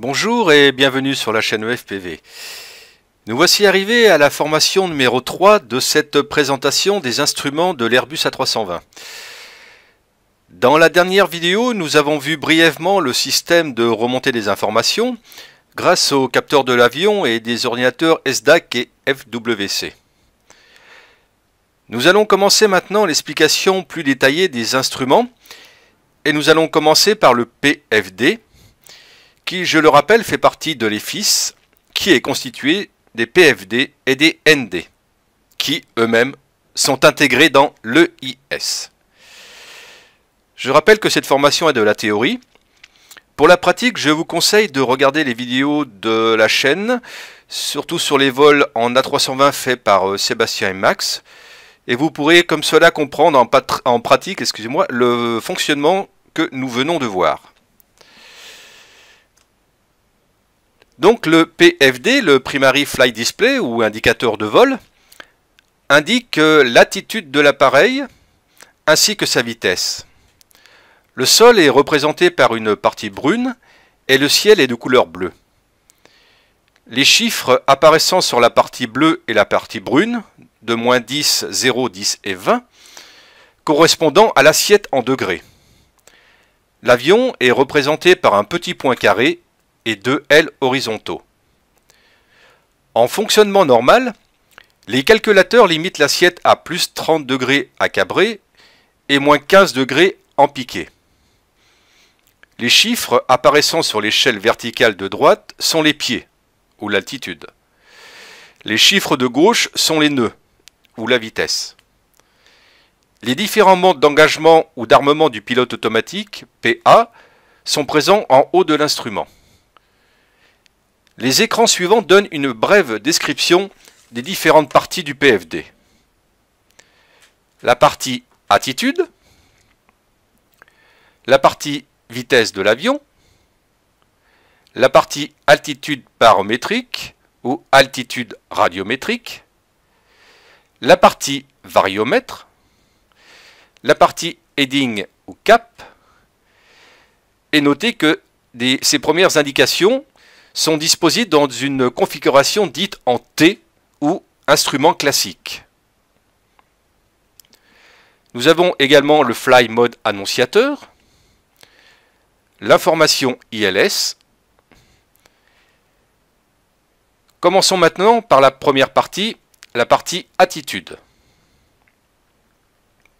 Bonjour et bienvenue sur la chaîne EFPV. Nous voici arrivés à la formation numéro 3 de cette présentation des instruments de l'Airbus A320. Dans la dernière vidéo, nous avons vu brièvement le système de remontée des informations grâce aux capteurs de l'avion et des ordinateurs SDAC et FWC. Nous allons commencer maintenant l'explication plus détaillée des instruments et nous allons commencer par le PFD, qui, je le rappelle, fait partie de l'EFIS, qui est constitué des PFD et des ND, qui eux-mêmes sont intégrés dans l'EIS. Je rappelle que cette formation est de la théorie. Pour la pratique, je vous conseille de regarder les vidéos de la chaîne, surtout sur les vols en A320 faits par euh, Sébastien et Max, et vous pourrez comme cela comprendre en, en pratique excusez-moi, le fonctionnement que nous venons de voir. Donc le PFD, le Primary Fly Display ou indicateur de vol, indique euh, l'attitude de l'appareil ainsi que sa vitesse. Le sol est représenté par une partie brune et le ciel est de couleur bleue. Les chiffres apparaissant sur la partie bleue et la partie brune, de moins 10, 0, 10 et 20, correspondant à l'assiette en degrés. L'avion est représenté par un petit point carré et deux L horizontaux. En fonctionnement normal, les calculateurs limitent l'assiette à plus 30 degrés à cabré et moins 15 degrés en piqué. Les chiffres apparaissant sur l'échelle verticale de droite sont les pieds, ou l'altitude. Les chiffres de gauche sont les nœuds, ou la vitesse. Les différents modes d'engagement ou d'armement du pilote automatique, PA, sont présents en haut de l'instrument. Les écrans suivants donnent une brève description des différentes parties du PFD. La partie attitude, la partie vitesse de l'avion, la partie altitude barométrique ou altitude radiométrique, la partie variomètre, la partie heading ou cap, et notez que ces premières indications sont disposés dans une configuration dite en T ou instrument classique. Nous avons également le fly mode annonciateur, l'information ILS. Commençons maintenant par la première partie, la partie attitude.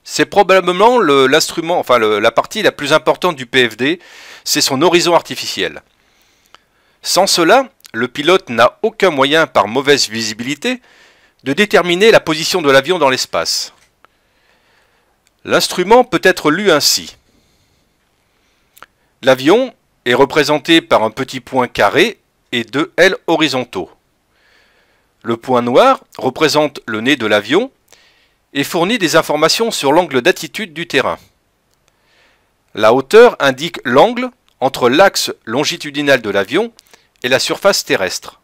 C'est probablement l'instrument, enfin la partie la plus importante du PFD, c'est son horizon artificiel. Sans cela, le pilote n'a aucun moyen par mauvaise visibilité de déterminer la position de l'avion dans l'espace. L'instrument peut être lu ainsi. L'avion est représenté par un petit point carré et deux ailes horizontaux. Le point noir représente le nez de l'avion et fournit des informations sur l'angle d'attitude du terrain. La hauteur indique l'angle entre l'axe longitudinal de l'avion et la surface terrestre.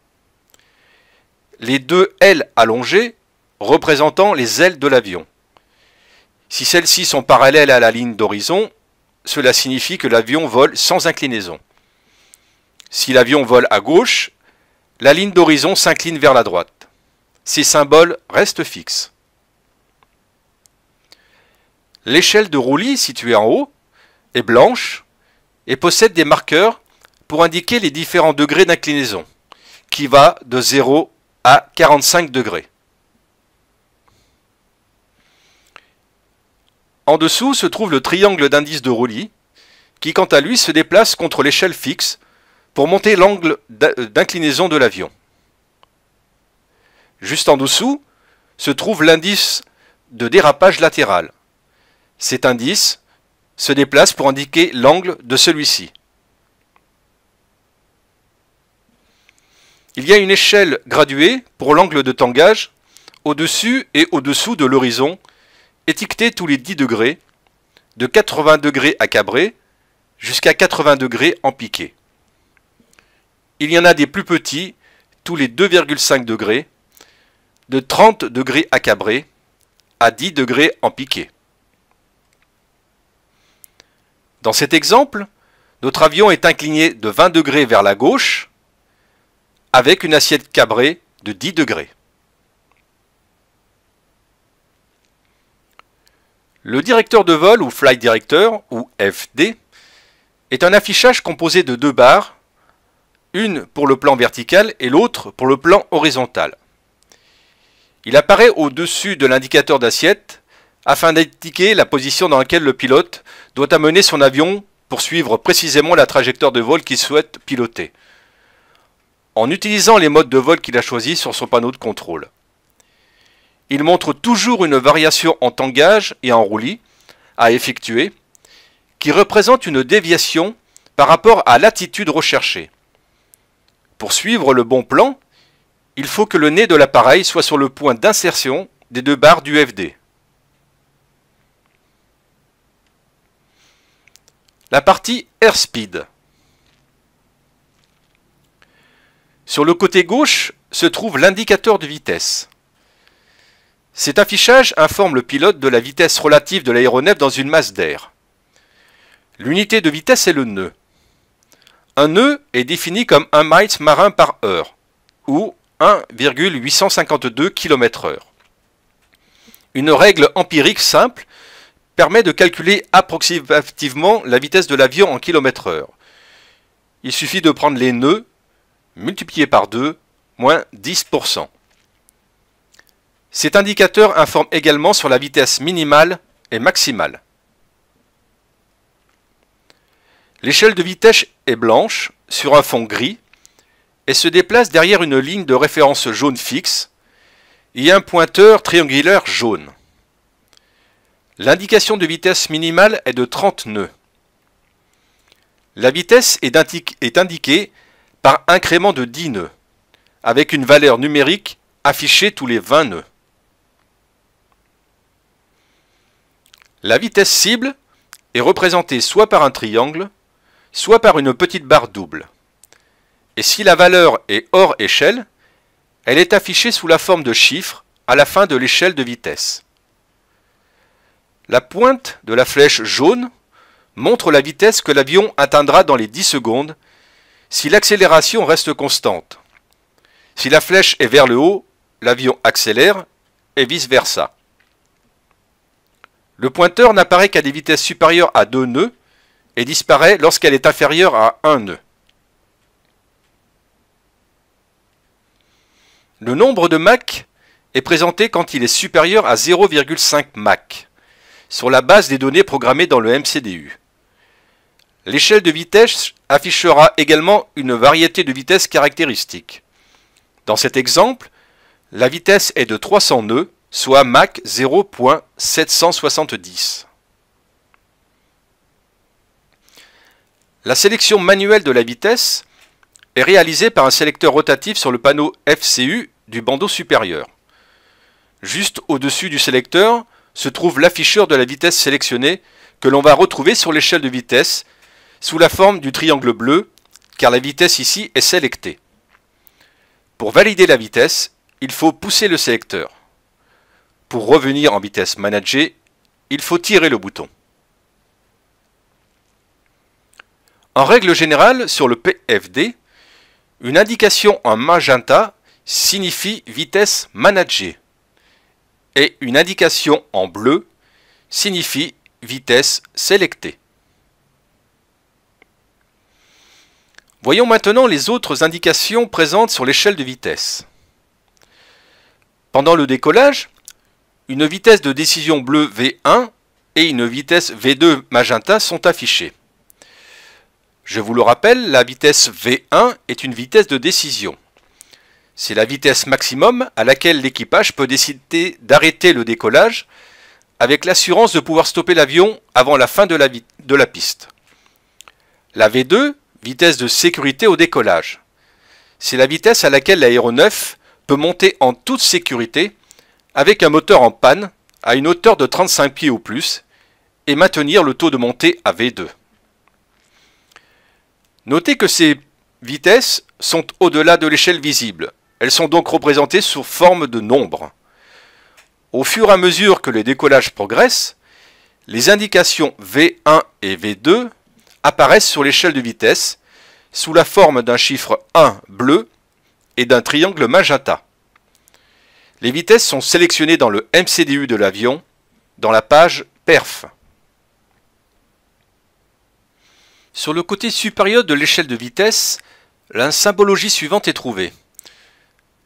Les deux ailes allongées représentant les ailes de l'avion. Si celles-ci sont parallèles à la ligne d'horizon, cela signifie que l'avion vole sans inclinaison. Si l'avion vole à gauche, la ligne d'horizon s'incline vers la droite. Ces symboles restent fixes. L'échelle de roulis située en haut est blanche et possède des marqueurs pour indiquer les différents degrés d'inclinaison, qui va de 0 à 45 degrés. En dessous se trouve le triangle d'indice de roulis, qui quant à lui se déplace contre l'échelle fixe pour monter l'angle euh, d'inclinaison de l'avion. Juste en dessous se trouve l'indice de dérapage latéral. Cet indice se déplace pour indiquer l'angle de celui-ci. Il y a une échelle graduée pour l'angle de tangage au-dessus et au-dessous de l'horizon, étiquetée tous les 10 degrés, de 80 degrés à cabré jusqu'à 80 degrés en piqué. Il y en a des plus petits tous les 2,5 degrés, de 30 degrés à cabré à 10 degrés en piqué. Dans cet exemple, notre avion est incliné de 20 degrés vers la gauche avec une assiette cabrée de 10 degrés. Le directeur de vol ou Flight Director ou FD est un affichage composé de deux barres, une pour le plan vertical et l'autre pour le plan horizontal. Il apparaît au-dessus de l'indicateur d'assiette afin d'indiquer la position dans laquelle le pilote doit amener son avion pour suivre précisément la trajectoire de vol qu'il souhaite piloter en utilisant les modes de vol qu'il a choisis sur son panneau de contrôle. Il montre toujours une variation en tangage et en roulis à effectuer qui représente une déviation par rapport à l'attitude recherchée. Pour suivre le bon plan, il faut que le nez de l'appareil soit sur le point d'insertion des deux barres du FD. La partie Airspeed Sur le côté gauche se trouve l'indicateur de vitesse. Cet affichage informe le pilote de la vitesse relative de l'aéronef dans une masse d'air. L'unité de vitesse est le nœud. Un nœud est défini comme 1 miles marin par heure, ou 1,852 km/h. Une règle empirique simple permet de calculer approximativement la vitesse de l'avion en km/h. Il suffit de prendre les nœuds multiplié par 2, moins 10%. Cet indicateur informe également sur la vitesse minimale et maximale. L'échelle de vitesse est blanche sur un fond gris et se déplace derrière une ligne de référence jaune fixe et un pointeur triangulaire jaune. L'indication de vitesse minimale est de 30 nœuds. La vitesse est, indiquée par incrément de 10 nœuds, avec une valeur numérique affichée tous les 20 nœuds. La vitesse cible est représentée soit par un triangle, soit par une petite barre double. Et si la valeur est hors échelle, elle est affichée sous la forme de chiffres à la fin de l'échelle de vitesse. La pointe de la flèche jaune montre la vitesse que l'avion atteindra dans les 10 secondes si l'accélération reste constante, si la flèche est vers le haut, l'avion accélère et vice-versa. Le pointeur n'apparaît qu'à des vitesses supérieures à 2 nœuds et disparaît lorsqu'elle est inférieure à 1 nœud. Le nombre de Mach est présenté quand il est supérieur à 0,5 Mach, sur la base des données programmées dans le MCDU. L'échelle de vitesse affichera également une variété de vitesses caractéristiques. Dans cet exemple, la vitesse est de 300 nœuds, soit Mach 0.770. La sélection manuelle de la vitesse est réalisée par un sélecteur rotatif sur le panneau FCU du bandeau supérieur. Juste au-dessus du sélecteur se trouve l'afficheur de la vitesse sélectionnée que l'on va retrouver sur l'échelle de vitesse sous la forme du triangle bleu, car la vitesse ici est sélectée. Pour valider la vitesse, il faut pousser le sélecteur. Pour revenir en vitesse managée, il faut tirer le bouton. En règle générale, sur le PFD, une indication en magenta signifie vitesse managée et une indication en bleu signifie vitesse sélectée. Voyons maintenant les autres indications présentes sur l'échelle de vitesse. Pendant le décollage, une vitesse de décision bleue V1 et une vitesse V2 magenta sont affichées. Je vous le rappelle, la vitesse V1 est une vitesse de décision. C'est la vitesse maximum à laquelle l'équipage peut décider d'arrêter le décollage avec l'assurance de pouvoir stopper l'avion avant la fin de la, de la piste. La V2 vitesse de sécurité au décollage. C'est la vitesse à laquelle l'aéronef peut monter en toute sécurité avec un moteur en panne à une hauteur de 35 pieds ou plus et maintenir le taux de montée à V2. Notez que ces vitesses sont au-delà de l'échelle visible. Elles sont donc représentées sous forme de nombres. Au fur et à mesure que les décollages progressent, les indications V1 et V2 apparaissent sur l'échelle de vitesse sous la forme d'un chiffre 1 bleu et d'un triangle magenta. Les vitesses sont sélectionnées dans le MCDU de l'avion, dans la page PERF. Sur le côté supérieur de l'échelle de vitesse, la symbologie suivante est trouvée.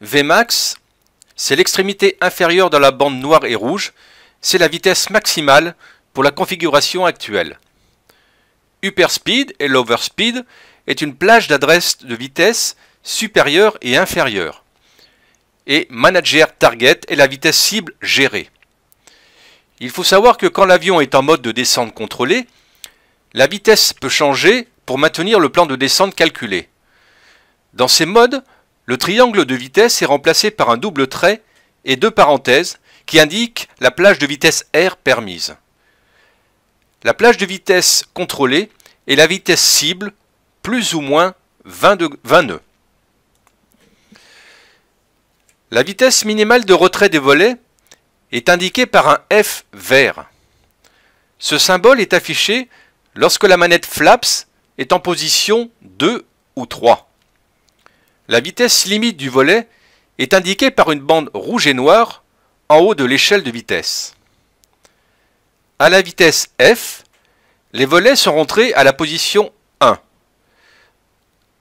Vmax, c'est l'extrémité inférieure de la bande noire et rouge, c'est la vitesse maximale pour la configuration actuelle. Hyperspeed et l'overspeed est une plage d'adresse de vitesse supérieure et inférieure. Et manager target est la vitesse cible gérée. Il faut savoir que quand l'avion est en mode de descente contrôlée, la vitesse peut changer pour maintenir le plan de descente calculé. Dans ces modes, le triangle de vitesse est remplacé par un double trait et deux parenthèses qui indiquent la plage de vitesse R permise la plage de vitesse contrôlée est la vitesse cible, plus ou moins 20, 20 nœuds. La vitesse minimale de retrait des volets est indiquée par un F vert. Ce symbole est affiché lorsque la manette flaps est en position 2 ou 3. La vitesse limite du volet est indiquée par une bande rouge et noire en haut de l'échelle de vitesse. À la vitesse f, les volets sont rentrés à la position 1.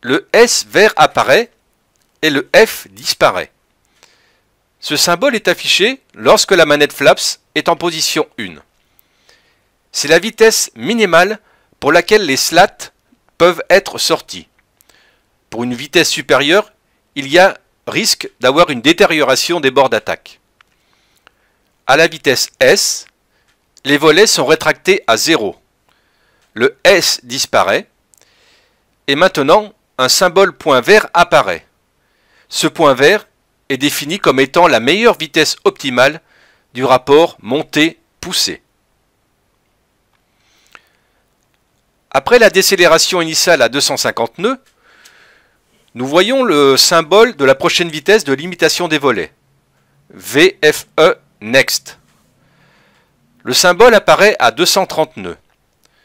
Le S vert apparaît et le F disparaît. Ce symbole est affiché lorsque la manette flaps est en position 1. C'est la vitesse minimale pour laquelle les slats peuvent être sortis. Pour une vitesse supérieure, il y a risque d'avoir une détérioration des bords d'attaque. À la vitesse S, les volets sont rétractés à 0. Le S disparaît. Et maintenant, un symbole point vert apparaît. Ce point vert est défini comme étant la meilleure vitesse optimale du rapport montée-poussée. Après la décélération initiale à 250 nœuds, nous voyons le symbole de la prochaine vitesse de limitation des volets, VFE Next. Le symbole apparaît à 230 nœuds,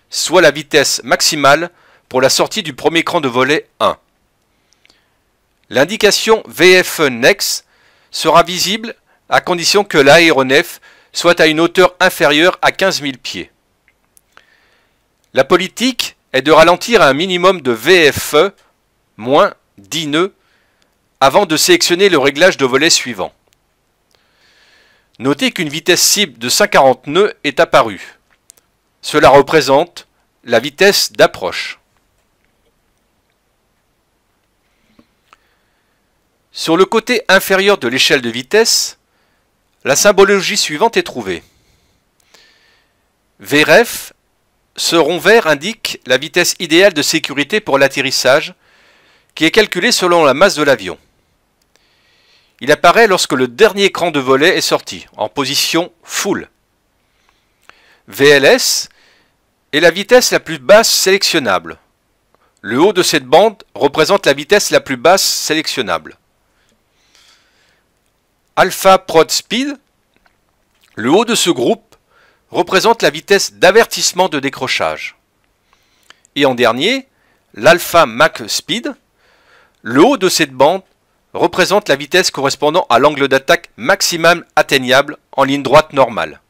soit la vitesse maximale pour la sortie du premier cran de volet 1. L'indication VFE Next sera visible à condition que l'aéronef soit à une hauteur inférieure à 15 000 pieds. La politique est de ralentir à un minimum de VFE, moins 10 nœuds, avant de sélectionner le réglage de volet suivant. Notez qu'une vitesse cible de 140 nœuds est apparue. Cela représente la vitesse d'approche. Sur le côté inférieur de l'échelle de vitesse, la symbologie suivante est trouvée. VRF, ce rond vert indique la vitesse idéale de sécurité pour l'atterrissage, qui est calculée selon la masse de l'avion. Il apparaît lorsque le dernier écran de volet est sorti, en position full. VLS est la vitesse la plus basse sélectionnable. Le haut de cette bande représente la vitesse la plus basse sélectionnable. Alpha Prod Speed, le haut de ce groupe représente la vitesse d'avertissement de décrochage. Et en dernier, l'Alpha Mac Speed, le haut de cette bande représente la vitesse correspondant à l'angle d'attaque maximum atteignable en ligne droite normale.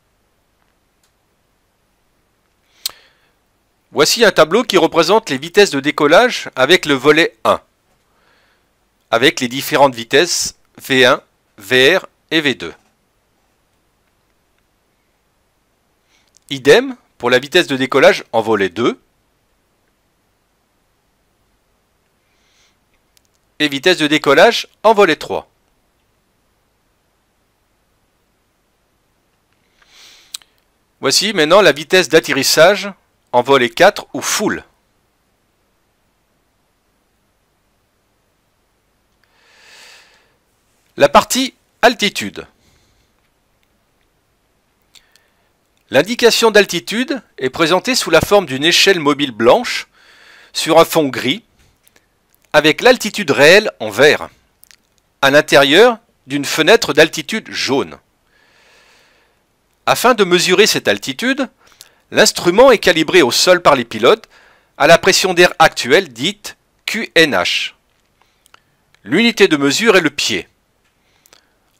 Voici un tableau qui représente les vitesses de décollage avec le volet 1, avec les différentes vitesses V1, VR et V2. Idem pour la vitesse de décollage en volet 2, et vitesse de décollage en volet 3. Voici maintenant la vitesse d'atterrissage en volet 4 ou full. La partie altitude. L'indication d'altitude est présentée sous la forme d'une échelle mobile blanche sur un fond gris avec l'altitude réelle en vert, à l'intérieur d'une fenêtre d'altitude jaune. Afin de mesurer cette altitude, l'instrument est calibré au sol par les pilotes à la pression d'air actuelle dite QNH. L'unité de mesure est le pied.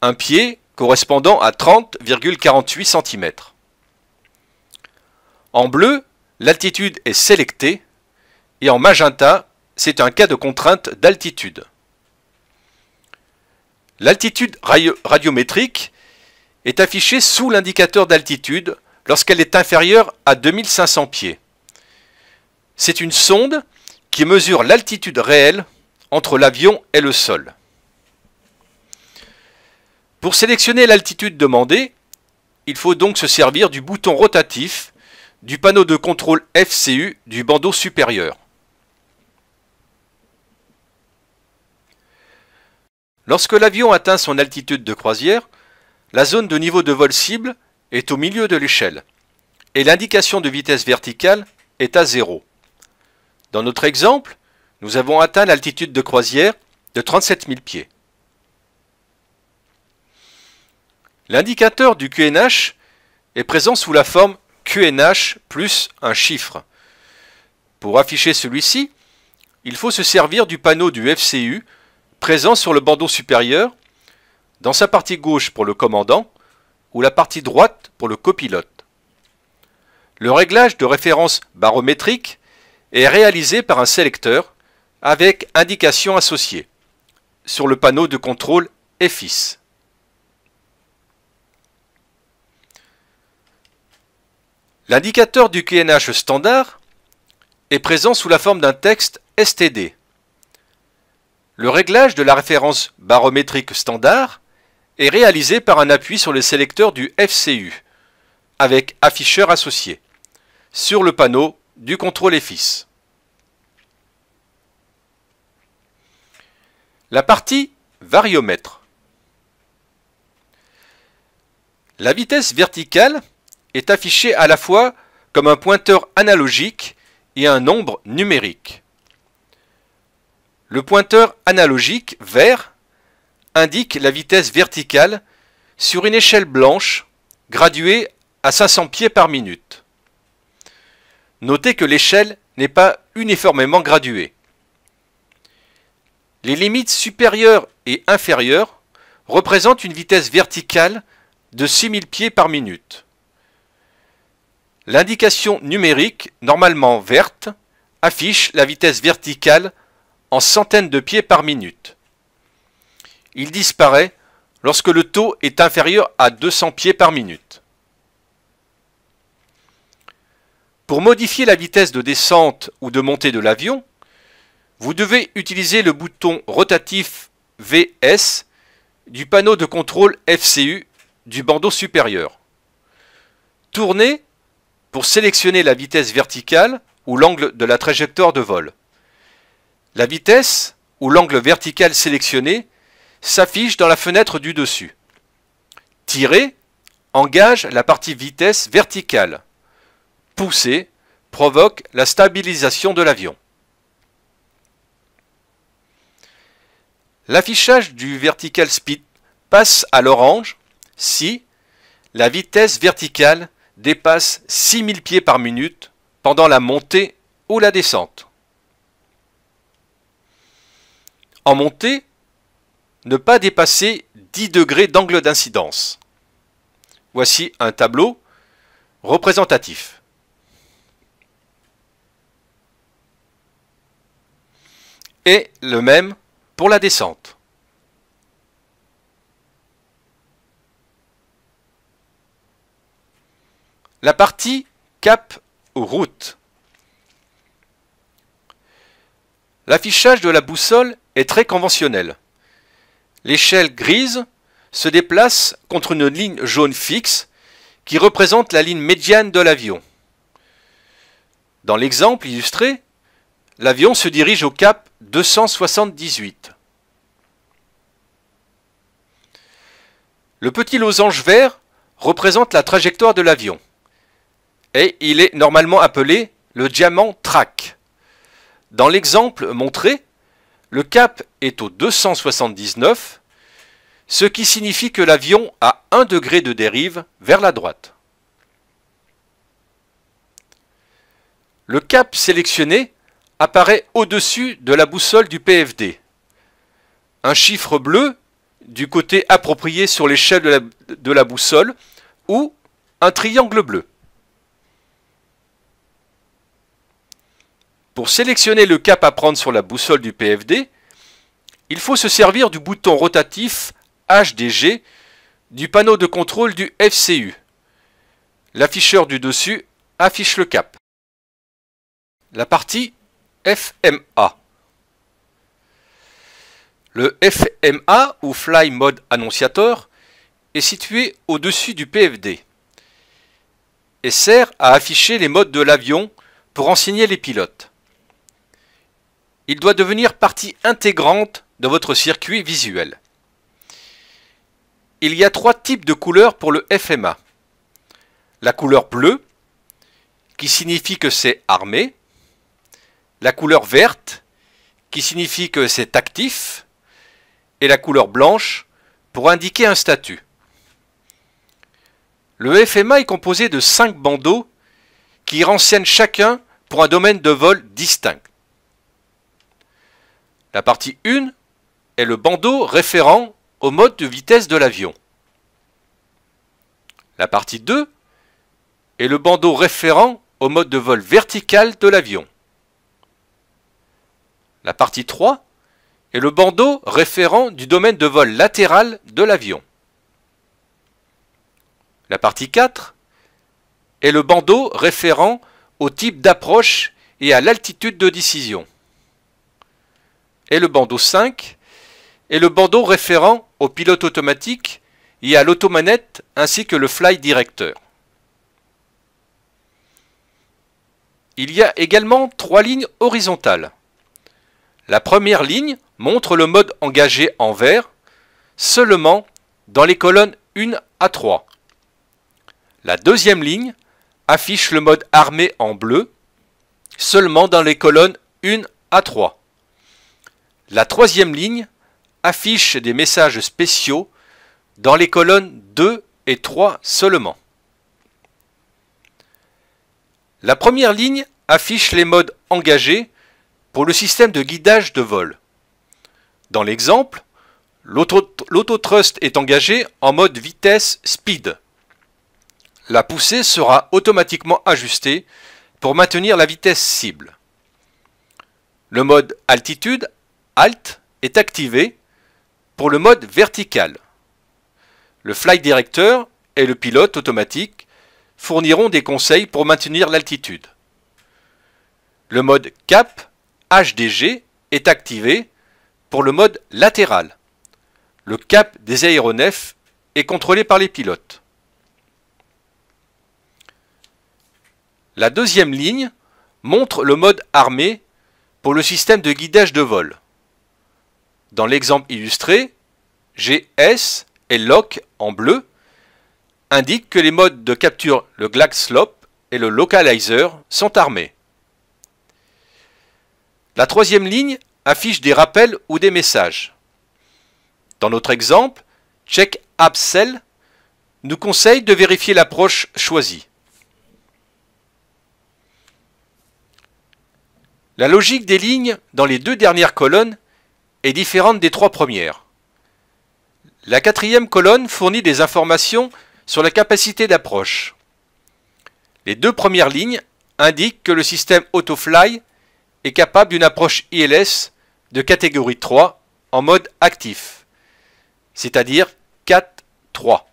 Un pied correspondant à 30,48 cm. En bleu, l'altitude est sélectée et en magenta, c'est un cas de contrainte d'altitude. L'altitude radiométrique est affichée sous l'indicateur d'altitude lorsqu'elle est inférieure à 2500 pieds. C'est une sonde qui mesure l'altitude réelle entre l'avion et le sol. Pour sélectionner l'altitude demandée, il faut donc se servir du bouton rotatif du panneau de contrôle FCU du bandeau supérieur. Lorsque l'avion atteint son altitude de croisière, la zone de niveau de vol cible est au milieu de l'échelle et l'indication de vitesse verticale est à zéro. Dans notre exemple, nous avons atteint l'altitude de croisière de 37 000 pieds. L'indicateur du QNH est présent sous la forme QNH plus un chiffre. Pour afficher celui-ci, il faut se servir du panneau du FCU présent sur le bandeau supérieur, dans sa partie gauche pour le commandant ou la partie droite pour le copilote. Le réglage de référence barométrique est réalisé par un sélecteur avec indication associée sur le panneau de contrôle EFIS. L'indicateur du QNH standard est présent sous la forme d'un texte STD le réglage de la référence barométrique standard est réalisé par un appui sur le sélecteur du FCU, avec afficheur associé, sur le panneau du contrôle FIS. La partie variomètre. La vitesse verticale est affichée à la fois comme un pointeur analogique et un nombre numérique. Le pointeur analogique vert indique la vitesse verticale sur une échelle blanche graduée à 500 pieds par minute. Notez que l'échelle n'est pas uniformément graduée. Les limites supérieures et inférieures représentent une vitesse verticale de 6000 pieds par minute. L'indication numérique, normalement verte, affiche la vitesse verticale en centaines de pieds par minute. Il disparaît lorsque le taux est inférieur à 200 pieds par minute. Pour modifier la vitesse de descente ou de montée de l'avion, vous devez utiliser le bouton rotatif VS du panneau de contrôle FCU du bandeau supérieur. Tournez pour sélectionner la vitesse verticale ou l'angle de la trajectoire de vol. La vitesse ou l'angle vertical sélectionné s'affiche dans la fenêtre du dessus. Tirer engage la partie vitesse verticale. Pousser provoque la stabilisation de l'avion. L'affichage du vertical speed passe à l'orange si la vitesse verticale dépasse 6000 pieds par minute pendant la montée ou la descente. En montée, ne pas dépasser 10 degrés d'angle d'incidence. Voici un tableau représentatif. Et le même pour la descente. La partie cap ou route. L'affichage de la boussole est très conventionnel L'échelle grise se déplace contre une ligne jaune fixe qui représente la ligne médiane de l'avion. Dans l'exemple illustré, l'avion se dirige au cap 278. Le petit losange vert représente la trajectoire de l'avion et il est normalement appelé le diamant track. Dans l'exemple montré, le cap est au 279, ce qui signifie que l'avion a un degré de dérive vers la droite. Le cap sélectionné apparaît au-dessus de la boussole du PFD. Un chiffre bleu du côté approprié sur l'échelle de la boussole ou un triangle bleu. Pour sélectionner le cap à prendre sur la boussole du PFD, il faut se servir du bouton rotatif HDG du panneau de contrôle du FCU. L'afficheur du dessus affiche le cap. La partie FMA. Le FMA, ou Fly Mode Annunciator est situé au-dessus du PFD et sert à afficher les modes de l'avion pour enseigner les pilotes il doit devenir partie intégrante de votre circuit visuel. Il y a trois types de couleurs pour le FMA. La couleur bleue, qui signifie que c'est armé. La couleur verte, qui signifie que c'est actif. Et la couleur blanche, pour indiquer un statut. Le FMA est composé de cinq bandeaux qui renseignent chacun pour un domaine de vol distinct. La partie 1 est le bandeau référent au mode de vitesse de l'avion. La partie 2 est le bandeau référent au mode de vol vertical de l'avion. La partie 3 est le bandeau référent du domaine de vol latéral de l'avion. La partie 4 est le bandeau référent au type d'approche et à l'altitude de décision et le bandeau 5, et le bandeau référent au pilote automatique et à l'automanette ainsi que le fly directeur. Il y a également trois lignes horizontales. La première ligne montre le mode engagé en vert seulement dans les colonnes 1 à 3. La deuxième ligne affiche le mode armé en bleu seulement dans les colonnes 1 à 3. La troisième ligne affiche des messages spéciaux dans les colonnes 2 et 3 seulement. La première ligne affiche les modes engagés pour le système de guidage de vol. Dans l'exemple, l'autotrust est engagé en mode vitesse speed. La poussée sera automatiquement ajustée pour maintenir la vitesse cible. Le mode altitude Alt est activé pour le mode vertical. Le flight director et le pilote automatique fourniront des conseils pour maintenir l'altitude. Le mode cap HDG est activé pour le mode latéral. Le cap des aéronefs est contrôlé par les pilotes. La deuxième ligne montre le mode armé pour le système de guidage de vol. Dans l'exemple illustré, GS et LOC en bleu indiquent que les modes de capture le Glaxlop et le Localizer sont armés. La troisième ligne affiche des rappels ou des messages. Dans notre exemple, Check Appsell nous conseille de vérifier l'approche choisie. La logique des lignes dans les deux dernières colonnes est différente des trois premières. La quatrième colonne fournit des informations sur la capacité d'approche. Les deux premières lignes indiquent que le système AutoFly est capable d'une approche ILS de catégorie 3 en mode actif, c'est-à-dire 4-3.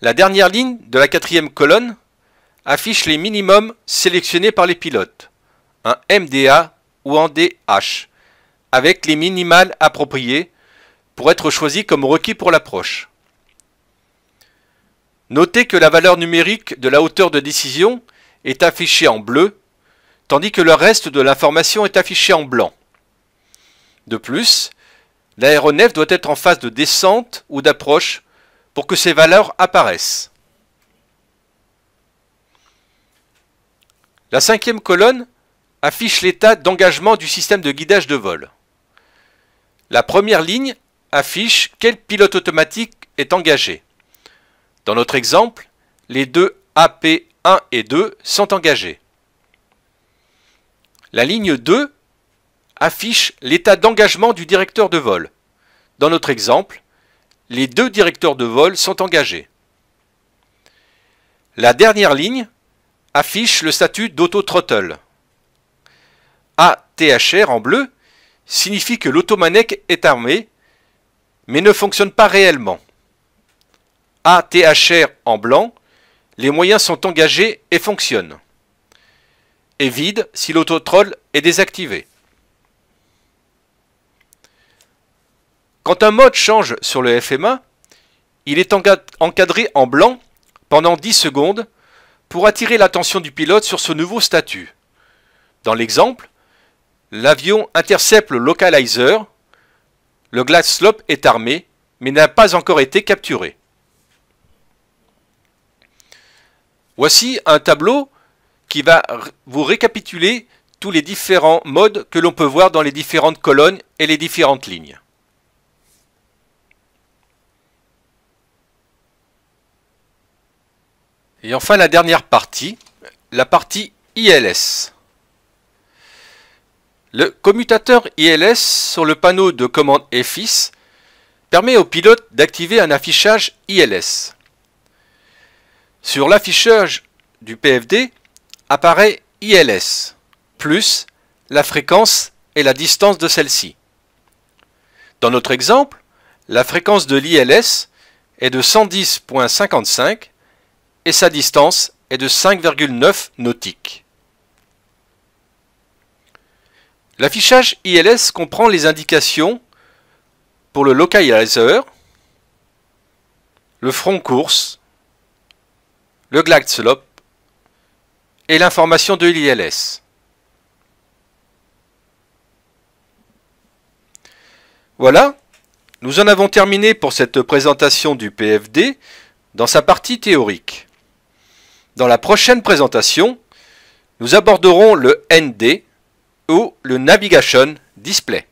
La dernière ligne de la quatrième colonne affiche les minimums sélectionnés par les pilotes, un MDA ou en DH, avec les minimales appropriées pour être choisi comme requis pour l'approche. Notez que la valeur numérique de la hauteur de décision est affichée en bleu, tandis que le reste de l'information est affichée en blanc. De plus, l'aéronef doit être en phase de descente ou d'approche pour que ces valeurs apparaissent. La cinquième colonne affiche l'état d'engagement du système de guidage de vol. La première ligne affiche quel pilote automatique est engagé. Dans notre exemple, les deux AP1 et 2 sont engagés. La ligne 2 affiche l'état d'engagement du directeur de vol. Dans notre exemple, les deux directeurs de vol sont engagés. La dernière ligne affiche le statut dauto trottle ATHR en bleu signifie que l'automanec est armé, mais ne fonctionne pas réellement. ATHR en blanc, les moyens sont engagés et fonctionnent. Et vide si l'autotroll est désactivé. Quand un mode change sur le FMA, il est encadré en blanc pendant 10 secondes pour attirer l'attention du pilote sur ce nouveau statut. Dans l'exemple, L'avion intercepte le localizer. Le slope est armé, mais n'a pas encore été capturé. Voici un tableau qui va vous récapituler tous les différents modes que l'on peut voir dans les différentes colonnes et les différentes lignes. Et enfin la dernière partie, la partie ILS. Le commutateur ILS sur le panneau de commande EFIS permet au pilote d'activer un affichage ILS. Sur l'affichage du PFD apparaît ILS, plus la fréquence et la distance de celle-ci. Dans notre exemple, la fréquence de l'ILS est de 110.55 et sa distance est de 5,9 nautiques. L'affichage ILS comprend les indications pour le localizer, le front course, le glide slope et l'information de l'ILS. Voilà, nous en avons terminé pour cette présentation du PFD dans sa partie théorique. Dans la prochaine présentation, nous aborderons le ND, ou le Navigation Display.